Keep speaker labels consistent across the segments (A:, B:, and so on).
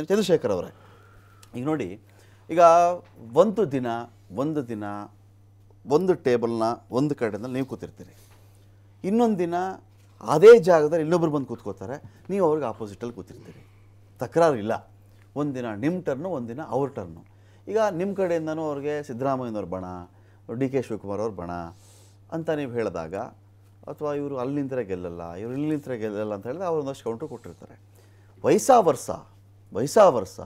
A: ಚಂದ್ರಶೇಖರ್ ಅವರೇ ಈಗ ನೋಡಿ ಈಗ ಒಂದು ದಿನ ಒಂದು ದಿನ ಒಂದು ಟೇಬಲ್ನ ಒಂದು ಕಡೆಯಿಂದ ನೀವು ಕೂತಿರ್ತೀರಿ ಇನ್ನೊಂದು ದಿನ ಅದೇ ಜಾಗದಲ್ಲಿ ಇನ್ನೊಬ್ರು ಬಂದು ಕೂತ್ಕೋತಾರೆ ನೀವು ಅವ್ರಿಗೆ ಆಪೋಸಿಟಲ್ಲಿ ಕೂತಿರ್ತೀರಿ ತಕರಾರು ಇಲ್ಲ ದಿನ ನಿಮ್ಮ ಟರ್ನು ಒಂದಿನ ಅವ್ರ ಟರ್ನು ಈಗ ನಿಮ್ಮ ಕಡೆಯಿಂದನೂ ಅವ್ರಿಗೆ ಸಿದ್ದರಾಮಯ್ಯನವ್ರ ಬಣ ಡಿ ಕೆ ಶಿವಕುಮಾರ್ ಅವ್ರ ಬಣ ಅಂತ ನೀವು ಹೇಳಿದಾಗ ಅಥವಾ ಇವರು ಅಲ್ಲಿಂದರೆ ಗೆಲ್ಲಲ್ಲ ಇವರು ಇಲ್ಲಿ ಇಲ್ಲಿಂದರೆ ಗೆಲ್ಲಲ್ಲ ಅಂತ ಹೇಳಿದ್ರೆ ಒಂದಷ್ಟು ಕೌಂಟು ಕೊಟ್ಟಿರ್ತಾರೆ ವಯಸ್ಸಾ ವರ್ಷ ವಯಸ್ಸಾ ವರ್ಷ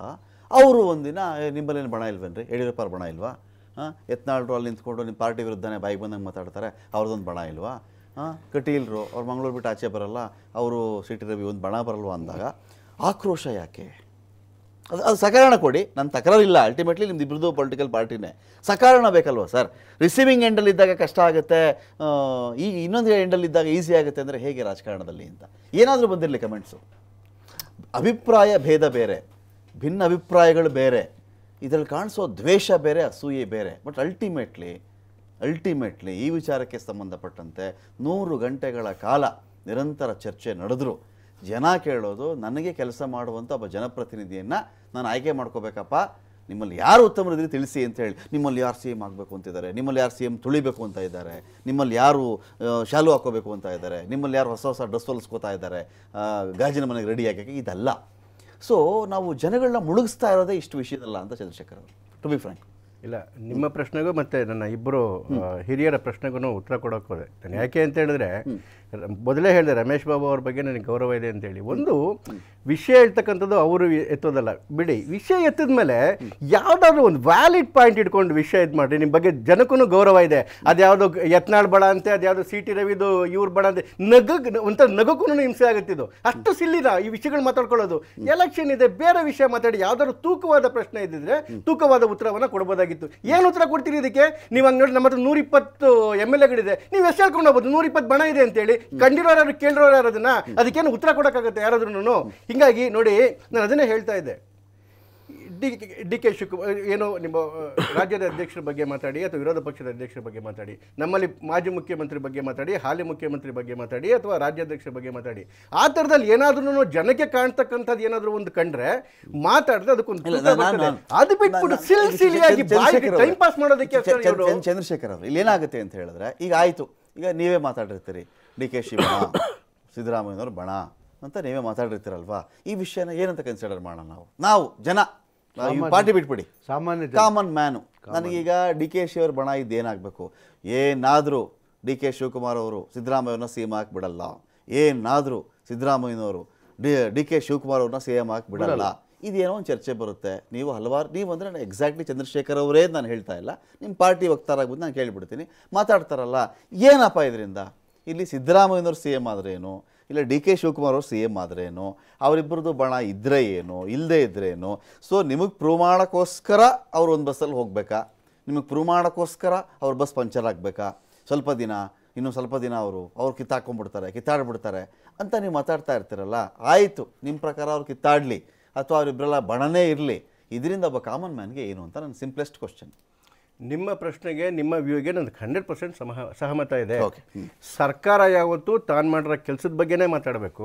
A: ಅವರು ಒಂದಿನ ನಿಮ್ಮಲ್ಲೇನು ಬಣ ಇಲ್ವೇನು ರೀ ಯಡಿಯೂರಪ್ಪರ ಬಣ ಇಲ್ವಾ ಹಾಂ ಎತ್ನಾಳರು ಅಲ್ಲಿ ನಿಂತ್ಕೊಂಡು ನಿಮ್ಮ ಪಾರ್ಟಿ ವಿರುದ್ಧನೇ ಬಾಯಿಗೆ ಬಂದಂಗೆ ಮಾತಾಡ್ತಾರೆ ಅವ್ರದ್ದೊಂದು ಬಣ ಇಲ್ವಾ ಹಾಂ ಕಟೀಲ್ರು ಅವ್ರು ಮಂಗಳೂರು ಬಿಟ್ಟು ಆಚೆ ಬರಲ್ಲ ಅವರು ಸಿಟಿ ರವಿ ಒಂದು ಬಣ ಬರಲ್ವ ಅಂದಾಗ ಆಕ್ರೋಶ ಯಾಕೆ ಅದು ಅದು ಸಕಾರಣ ಕೊಡಿ ನನ್ನ ತಕರಾರಿಲ್ಲ ಅಲ್ಟಿಮೇಟ್ಲಿ ನಿಮ್ದು ಇಬ್ಬರದ್ದು ಪೊಲಿಟಿಕಲ್ ಪಾರ್ಟಿನೇ ಸಕಾರಣ ಬೇಕಲ್ವಾ ಸರ್ ರಿಸೀವಿಂಗ್ ಇದ್ದಾಗ ಕಷ್ಟ ಆಗುತ್ತೆ ಈ ಇನ್ನೊಂದು ಎಂಡಲ್ಲಿದ್ದಾಗ ಈಸಿ ಆಗುತ್ತೆ ಅಂದರೆ ಹೇಗೆ ರಾಜಕಾರಣದಲ್ಲಿ ಅಂತ ಏನಾದರೂ ಬಂದಿರಲಿ ಕಮೆಂಟ್ಸು ಅಭಿಪ್ರಾಯ ಭೇದ ಬೇರೆ ಭಿನ್ನ ಅಭಿಪ್ರಾಯಗಳು ಬೇರೆ ಇದರಲ್ಲಿ ಕಾಣಿಸೋ ದ್ವೇಷ ಬೇರೆ ಅಸೂಯೆ ಬೇರೆ ಬಟ್ ಅಲ್ಟಿಮೇಟ್ಲಿ ಅಲ್ಟಿಮೇಟ್ಲಿ ಈ ವಿಚಾರಕ್ಕೆ ಸಂಬಂಧಪಟ್ಟಂತೆ ನೂರು ಗಂಟೆಗಳ ಕಾಲ ನಿರಂತರ ಚರ್ಚೆ ನಡೆದರೂ ಜನ ಕೇಳೋದು ನನಗೆ ಕೆಲಸ ಮಾಡುವಂಥ ಒಬ್ಬ ಜನಪ್ರತಿನಿಧಿಯನ್ನು ನಾನು ಆಯ್ಕೆ ಮಾಡ್ಕೋಬೇಕಪ್ಪ ನಿಮ್ಮಲ್ಲಿ ಯಾರು ಉತ್ತಮರಿದ್ರಿ ತಿಳಿಸಿ ಅಂತ ಹೇಳಿ ನಿಮ್ಮಲ್ಲಿ ಯಾರು ಸಿ ಎಮ್ ಆಗಬೇಕು ಅಂತಿದ್ದಾರೆ ನಿಮ್ಮಲ್ಲಿ ಯಾರು ಸಿ ಎಂ ತುಳಿಬೇಕು ಅಂತ ಇದ್ದಾರೆ ನಿಮ್ಮಲ್ಲಿ ಯಾರು ಶಾಲು ಹಾಕೋಬೇಕು ಅಂತ ಇದ್ದಾರೆ ನಿಮ್ಮಲ್ಲಿ ಯಾರು ಹೊಸ ಹೊಸ ಡ್ರೆಸ್ ಹೊಲಿಸ್ಕೋತಾ ಇದ್ದಾರೆ ಗಾಜಿನ ಮನೆಗೆ ರೆಡಿ ಆಗಕ್ಕೆ ಇದಲ್ಲ ಸೊ ನಾವು ಜನಗಳನ್ನ ಮುಳುಗಿಸ್ತಾ ಇರೋದೇ ಇಷ್ಟು ವಿಷಯದಲ್ಲ ಅಂತ ಚಂದ್ರಶೇಖರ್ ಅವರು ಟು ಬಿ ಫ್ರ್ಯಾಂಕ್
B: ಇಲ್ಲ ನಿಮ್ಮ
A: ಪ್ರಶ್ನೆಗೂ ಮತ್ತು
B: ನನ್ನ ಇಬ್ಬರು ಹಿರಿಯರ ಪ್ರಶ್ನೆಗೂ ಉತ್ತರ ಕೊಡೋಕೆ ನಾನು ಯಾಕೆ ಅಂತ ಹೇಳಿದ್ರೆ ಮೊದಲೇ ಹೇಳಿದೆ ರಮೇಶ್ ಬಾಬು ಅವ್ರ ಬಗ್ಗೆ ನನಗೆ ಗೌರವ ಇದೆ ಅಂತೇಳಿ ಒಂದು ವಿಷಯ ಹೇಳ್ತಕ್ಕಂಥದ್ದು ಅವರು ಎತ್ತೋದಲ್ಲ ಬಿಡಿ ವಿಷಯ ಎತ್ತಿದ ಮೇಲೆ ಯಾವುದಾದ್ರು ಒಂದು ವ್ಯಾಲಿಡ್ ಪಾಯಿಂಟ್ ಇಟ್ಕೊಂಡು ವಿಷಯ ಇದು ಮಾಡಿರಿ ನಿಮ್ಮ ಬಗ್ಗೆ ಜನಕ್ಕೂ ಗೌರವ ಇದೆ ಅದು ಯಾವುದೋ ಯತ್ನಾಳ್ ಬಡ ಅಂತೆ ಅದು ಯಾವುದೋ ಸಿ ಟಿ ರವಿದು ಇವ್ರ ಬಡ ಅಂತೆ ನಗ ಒಂಥರ ನಗಕ್ಕೂ ಹಿಂಸೆ ಆಗುತ್ತಿದ್ದು ಅಷ್ಟು ಸಿಲ್ಲಿನ ಈ ವಿಷಯಗಳು ಮಾತಾಡ್ಕೊಳ್ಳೋದು ಎಲೆಕ್ಷನ್ ಇದೆ ಬೇರೆ ವಿಷಯ ಮಾತಾಡಿ ಯಾವ್ದಾದ್ರು ತೂಕವಾದ ಪ್ರಶ್ನೆ ಇದ್ದಿದ್ರೆ ತೂಕವಾದ ಉತ್ತರವನ್ನು ಕೊಡ್ಬೋದಾಗಿತ್ತು ಏನು ಉತ್ತರ ಕೊಡ್ತೀರಿ ಇದಕ್ಕೆ ನೀವು ಹಂಗೆ ನೋಡಿ ನಮ್ಮ ಹತ್ರ ನೂರಿಪ್ಪತ್ತು ಎಮ್ ಎಲ್ ಎಗಳಿದೆ ನೀವು ಎಷ್ಟು ಹೇಳ್ಕೊಂಡು ಹೋಗ್ಬೋದು ನೂರಿಪ್ಪತ್ತು ಬಣ ಇದೆ ಅಂತೇಳಿ ಕಂಡಿರೋರು ಯಾರು ಕೇಳಿರೋರು ಯಾರು ಅದನ್ನ ಅದಕ್ಕೇನು ಉತ್ತರ ಕೊಡೋಕ್ಕಾಗುತ್ತೆ ಯಾರಾದ್ರೂ ಹೀಗಾಗಿ ನೋಡಿ ನಾನು ಅದನ್ನೇ ಹೇಳ್ತಾ ಇದ್ದೆ ಡಿ ಡಿ ಕೆ ಶಿವಕುಮಾರ್ ಏನು ನಿಮ್ಮ ರಾಜ್ಯದ ಅಧ್ಯಕ್ಷರ ಬಗ್ಗೆ ಮಾತಾಡಿ ಅಥವಾ ವಿರೋಧ ಪಕ್ಷದ ಅಧ್ಯಕ್ಷರ ಬಗ್ಗೆ ಮಾತಾಡಿ ನಮ್ಮಲ್ಲಿ ಮಾಜಿ ಮುಖ್ಯಮಂತ್ರಿ ಬಗ್ಗೆ ಮಾತಾಡಿ ಹಾಲಿ ಮುಖ್ಯಮಂತ್ರಿ ಬಗ್ಗೆ ಮಾತಾಡಿ ಅಥವಾ ರಾಜ್ಯಾಧ್ಯಕ್ಷರ ಬಗ್ಗೆ ಮಾತಾಡಿ ಆ ಥರದಲ್ಲಿ ಏನಾದ್ರೂ ಜನಕ್ಕೆ ಕಾಣ್ತಕ್ಕಂಥದ್ದು ಏನಾದರೂ ಒಂದು ಕಂಡ್ರೆ ಮಾತಾಡಿದ್ರೆ ಅದಕ್ಕೊಂದು ಅದು ಬಿಟ್ಬಿಟ್ಟು ಸಿಲ್ಸಿಲಿಯಾಗಿ ಟೈಮ್ ಪಾಸ್ ಮಾಡೋದಕ್ಕೆ
A: ಚಂದ್ರಶೇಖರ್ ಅವರು ಇಲ್ಲಿ ಏನಾಗುತ್ತೆ ಅಂತ ಹೇಳಿದ್ರೆ ಈಗ ಆಯಿತು ಈಗ ನೀವೇ ಮಾತಾಡಿರ್ತೀರಿ ಡಿ ಕೆ ಶಿವ ಸಿದ್ದರಾಮಯ್ಯನವರು ಬಣ ಅಂತ ನೀವೇ ಮಾತಾಡಿರ್ತೀರಲ್ವಾ ಈ ವಿಷಯನ ಏನಂತ ಕನ್ಸಿಡರ್ ಮಾಡೋಣ ನಾವು ನಾವು ಜನ ಪಾರ್ಟಿ ಬಿಟ್ಬಿಡಿ ಸಾಮಾನ್ಯ ಕಾಮನ್ ಮ್ಯಾನು ನನಗೀಗ ಡಿ ಕೆ ಶಿ ಅವ್ರ ಬಣ ಇದ್ದೇನಾಗಬೇಕು ಏನಾದರೂ ಡಿ ಕೆ ಶಿವಕುಮಾರ್ ಅವರು ಸಿದ್ದರಾಮಯ್ಯವ್ರನ್ನ ಸಿ ಎಮ್ ಹಾಕಿಬಿಡಲ್ಲ ಏನಾದರೂ ಸಿದ್ದರಾಮಯ್ಯನವರು ಡಿ ಡಿ ಕೆ ಶಿವಕುಮಾರ್ ಅವ್ರನ್ನ ಸಿ ಎಮ್ ಹಾಕಿಬಿಡಲ್ಲ ಇದೇನೋ ಒಂದು ಚರ್ಚೆ ಬರುತ್ತೆ ನೀವು ಹಲವಾರು ನೀವು ಅಂದರೆ ನಾನು ಎಕ್ಸಾಕ್ಟ್ಲಿ ಚಂದ್ರಶೇಖರ್ ಅವರೇ ನಾನು ಹೇಳ್ತಾ ಇಲ್ಲ ನಿಮ್ಮ ಪಾರ್ಟಿ ವಕ್ತಾರಾಗ್ಬೋದು ನಾನು ಕೇಳಿಬಿಡ್ತೀನಿ ಮಾತಾಡ್ತಾರಲ್ಲ ಏನಪ್ಪ ಇದರಿಂದ ಇಲ್ಲಿ ಸಿದ್ದರಾಮಯ್ಯನವ್ರು ಸಿ ಎಮ್ ಆದ್ರೇನು ಇಲ್ಲ ಡಿ ಕೆ ಶಿವಕುಮಾರ್ ಅವರು ಸಿ ಎಮ್ ಆದ್ರೇನು ಅವರಿಬ್ಬರದ್ದು ಬಣ ಇದ್ದರೆ ಏನು ಇಲ್ಲದೇ ಏನು ಸೊ ನಿಮಗೆ ಪ್ರೂವ್ ಮಾಡೋಕ್ಕೋಸ್ಕರ ಅವ್ರು ಒಂದು ಬಸ್ಸಲ್ಲಿ ಹೋಗಬೇಕಾ ನಿಮಗೆ ಪ್ರೂವ್ ಮಾಡೋಕ್ಕೋಸ್ಕರ ಅವ್ರ ಬಸ್ ಪಂಚರ್ ಆಗಬೇಕಾ ಸ್ವಲ್ಪ ದಿನ ಇನ್ನೂ ಸ್ವಲ್ಪ ದಿನ ಅವರು ಅವ್ರು ಕಿತ್ತಾಕೊಂಡ್ಬಿಡ್ತಾರೆ ಕಿತ್ತಾಡ್ಬಿಡ್ತಾರೆ ಅಂತ ನೀವು ಮಾತಾಡ್ತಾ ಇರ್ತೀರಲ್ಲ ಆಯಿತು ನಿಮ್ಮ ಪ್ರಕಾರ ಅವ್ರು ಕಿತ್ತಾಡಲಿ ಅಥವಾ ಅವರಿಬ್ಬರೆಲ್ಲ ಬಣನೇ ಇರಲಿ ಇದರಿಂದ ಒಬ್ಬ ಕಾಮನ್ ಮ್ಯಾನ್ಗೆ ಏನು ಅಂತ ನನ್ನ ಸಿಂಪ್ಲೆಸ್ಟ್ ಕ್ವಶನ್ ನಿಮ್ಮ ಪ್ರಶ್ನೆಗೆ
B: ನಿಮ್ಮ ವ್ಯೂಗೆ ನನಗೆ ಹಂಡ್ರೆಡ್ ಪರ್ಸೆಂಟ್ ಸಹ ಸಹಮತ ಇದೆ ಸರ್ಕಾರ ಯಾವತ್ತು ತಾನು ಮಾಡಿರೋ ಕೆಲಸದ ಬಗ್ಗೆನೇ ಮಾತಾಡಬೇಕು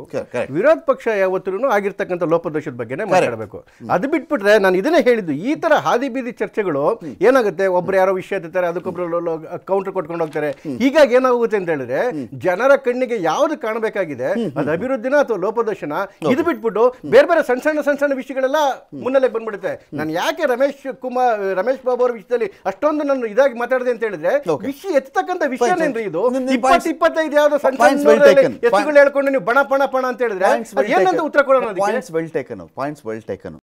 B: ವಿರೋಧ ಪಕ್ಷ ಯಾವತ್ತೂ ಆಗಿರ್ತಕ್ಕಂಥ ಲೋಪದೋಷದ ಬಗ್ಗೆನೇ ಮಾತಾಡಬೇಕು ಅದು ಬಿಟ್ಬಿಟ್ರೆ ನಾನು ಇದನ್ನೇ ಹೇಳಿದ್ದು ಈ ತರ ಹಾದಿ ಬೀದಿ ಚರ್ಚೆಗಳು ಏನಾಗುತ್ತೆ ಒಬ್ರು ಯಾರೋ ವಿಷಯ ಎತ್ತಾರೆ ಅದಕ್ಕೊಬ್ರು ಕೌಂಟರ್ ಕೊಟ್ಕೊಂಡು ಹೋಗ್ತಾರೆ ಹೀಗಾಗಿ ಏನಾಗುತ್ತೆ ಅಂತ ಹೇಳಿದ್ರೆ ಜನರ ಕಣ್ಣಿಗೆ ಯಾವ್ದು ಕಾಣಬೇಕಾಗಿದೆ ಅದು ಅಭಿವೃದ್ಧಿನ ಅಥವಾ ಲೋಪದೋಷನ ಇದು ಬಿಟ್ಬಿಟ್ಟು ಬೇರೆ ಬೇರೆ ಸಣ್ಣ ಸಣ್ಣ ಸಣ್ಣ ಸಣ್ಣ ವಿಷಯಗಳೆಲ್ಲ ಮುನ್ನೆಲೆಗೆ ಬಂದ್ಬಿಡುತ್ತೆ ನಾನು ಯಾಕೆ ರಮೇಶ್ ಕುಮಾರ್ ರಮೇಶ್ ಬಾಬು ಅವರ ವಿಷಯದಲ್ಲಿ ಅಷ್ಟು ಅಷ್ಟೊಂದು ನಾನು ಇದಾಗಿ ಮಾತಾಡಿದೆ ಅಂತ ಹೇಳಿದ್ರೆ ವಿಷಯ ಎತ್ತಕ್ಕಂತ ಏನ್ರಿ ಇದು ಇಪ್ಪತ್ತು ಇಪ್ಪತ್ತೈದು ಯಾವ್ದು ಸಣ್ಣ
A: ಹೇಳ್ಕೊಂಡು ನೀವು ಬಣ ಪಣ ಪಣ ಅಂತ ಹೇಳಿದ್ರೆ ಏನಂತ ಉತ್ತರ ಕೊಡೋಣ points well taken points well taken